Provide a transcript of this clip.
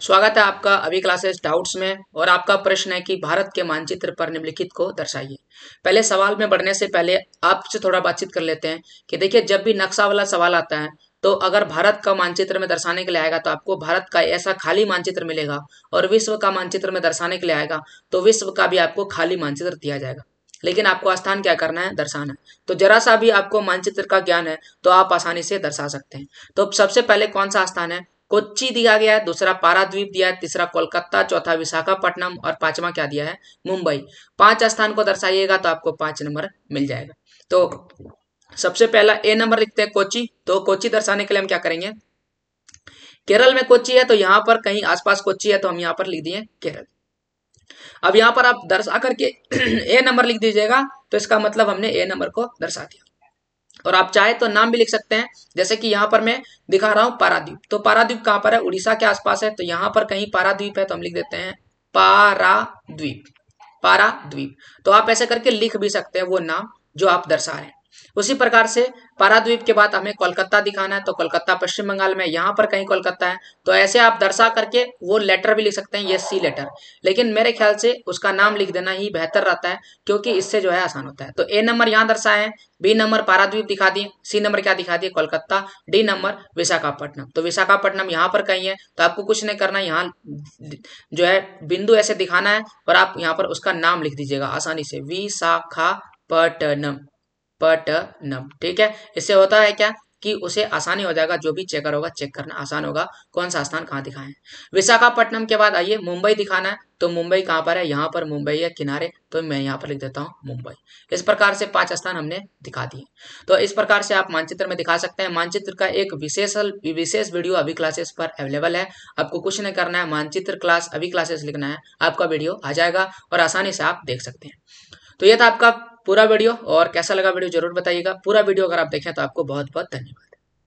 स्वागत है आपका अभी क्लासेस डाउट्स में और आपका प्रश्न है कि भारत के मानचित्र पर निम्नलिखित को दर्शाइए पहले सवाल में बढ़ने से पहले आपसे थोड़ा बातचीत कर लेते हैं कि देखिए जब भी नक्शा वाला सवाल आता है तो अगर भारत का मानचित्र में दर्शाने के लिए आएगा तो आपको भारत का ऐसा खाली मानचित्र मिलेगा और विश्व का मानचित्र में दर्शाने के लिए आएगा तो विश्व का भी आपको खाली मानचित्र दिया जाएगा लेकिन आपको स्थान क्या करना है दर्शाना है तो जरा सा भी आपको मानचित्र का ज्ञान है तो आप आसानी से दर्शा सकते हैं तो सबसे पहले कौन सा स्थान है कोच्चि दिया गया है दूसरा पाराद्वीप दिया है तीसरा कोलकाता चौथा विशाखापट्टनम और पांचवा क्या दिया है मुंबई पांच स्थान को दर्शाइएगा तो आपको पांच नंबर मिल जाएगा तो सबसे पहला ए नंबर लिखते हैं कोची तो कोची दर्शाने के लिए हम क्या करेंगे केरल में कोची है तो यहां पर कहीं आसपास कोची है तो हम यहाँ पर लिख दिए केरल अब यहां पर आप दर्शा करके ए नंबर लिख दीजिएगा तो इसका मतलब हमने ए नंबर को दर्शा दिया और आप चाहे तो नाम भी लिख सकते हैं जैसे कि यहाँ पर मैं दिखा रहा हूँ पारादीप तो पारादीप कहाँ पर है उड़ीसा के आसपास है तो यहाँ पर कहीं पारादीप है तो हम लिख देते हैं पारा द्वीप तो आप ऐसे करके लिख भी सकते हैं वो नाम जो आप दर्शा रहे हैं उसी प्रकार से पाराद्वीप के बाद हमें कोलकाता दिखाना है तो कोलकाता पश्चिम बंगाल में यहाँ पर कहीं कोलकाता है तो ऐसे आप दर्शा करके वो लेटर भी लिख सकते हैं ये सी लेटर लेकिन मेरे ख्याल से उसका नाम लिख देना ही बेहतर रहता है क्योंकि इससे जो है आसान होता है तो ए नंबर यहाँ दर्शाए हैं बी नंबर पाराद्वीप दिखा दिए सी नंबर क्या दिखा दिए कोलकाता डी नंबर विशाखापट्टनम तो विशाखापट्टनम यहाँ पर कहीं है तो आपको कुछ नहीं करना यहाँ जो है बिंदु ऐसे दिखाना है और आप यहाँ पर उसका नाम लिख दीजिएगा आसानी से विशाखापट्टनम पटनम uh, ठीक है इससे होता है क्या कि उसे आसानी हो जाएगा जो भी चेकर होगा चेक करना आसान होगा कौन सा स्थान कहाँ दिखाए विशाखापट्टनम के बाद आइए मुंबई दिखाना है तो मुंबई कहाँ पर है यहाँ पर मुंबई है किनारे तो मैं यहाँ पर लिख देता हूँ मुंबई इस प्रकार से पांच स्थान हमने दिखा दिए तो इस प्रकार से आप मानचित्र में दिखा सकते हैं मानचित्र का एक विशेष विशेष वीडियो अभी क्लासेस पर अवेलेबल है आपको कुछ नहीं करना है मानचित्र क्लास अभी क्लासेस लिखना है आपका वीडियो आ जाएगा और आसानी से आप देख सकते हैं तो यह था आपका पूरा वीडियो और कैसा लगा वीडियो जरूर बताइएगा पूरा वीडियो अगर आप देखें तो आपको बहुत बहुत धन्यवाद